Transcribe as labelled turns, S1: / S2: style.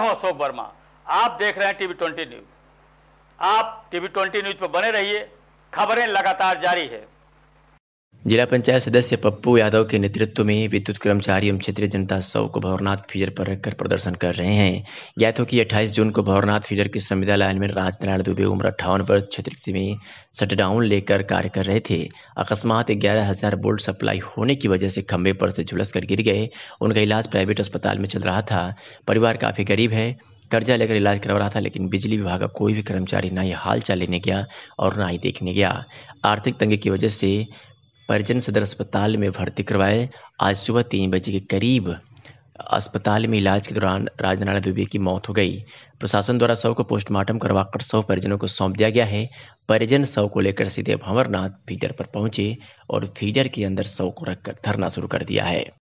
S1: मैं हूं अशोक वर्मा आप देख रहे हैं टीवी ट्वेंटी न्यूज आप टीवी ट्वेंटी न्यूज पर बने रहिए खबरें लगातार जारी है
S2: जिला पंचायत सदस्य पप्पू यादव के नेतृत्व में विद्युत कर्मचारी एवं क्षेत्रीय जनता सौ को भवरनाथ फीडर पर रखकर प्रदर्शन कर रहे हैं ज्ञात हो कि 28 जून को भवरनाथ फीडर के संविदा लाइन में राजनारायण दुबे उम्र अट्ठावन वर्ष क्षेत्र में शटडाउन लेकर कार्य कर रहे थे अकस्मात ग्यारह हजार बोल्ट सप्लाई होने की वजह से खंबे पर से झुलस कर गिर गए उनका इलाज प्राइवेट अस्पताल में चल रहा था परिवार काफ़ी गरीब है कर्जा लेकर इलाज करवा रहा था लेकिन बिजली विभाग का कोई भी कर्मचारी ना ही हाल चाल लेने गया और ना ही देखने गया आर्थिक तंगी की वजह से परिजन सदर अस्पताल में भर्ती करवाए आज सुबह तीन बजे के करीब अस्पताल में इलाज के दौरान राजनारायण दुबे की मौत हो गई प्रशासन द्वारा शव को पोस्टमार्टम करवाकर शव परिजनों को सौंप दिया गया है परिजन शव को लेकर सीधे भंवरनाथ फीडर पर पहुंचे और फीडर के अंदर शव को रखकर धरना शुरू कर दिया है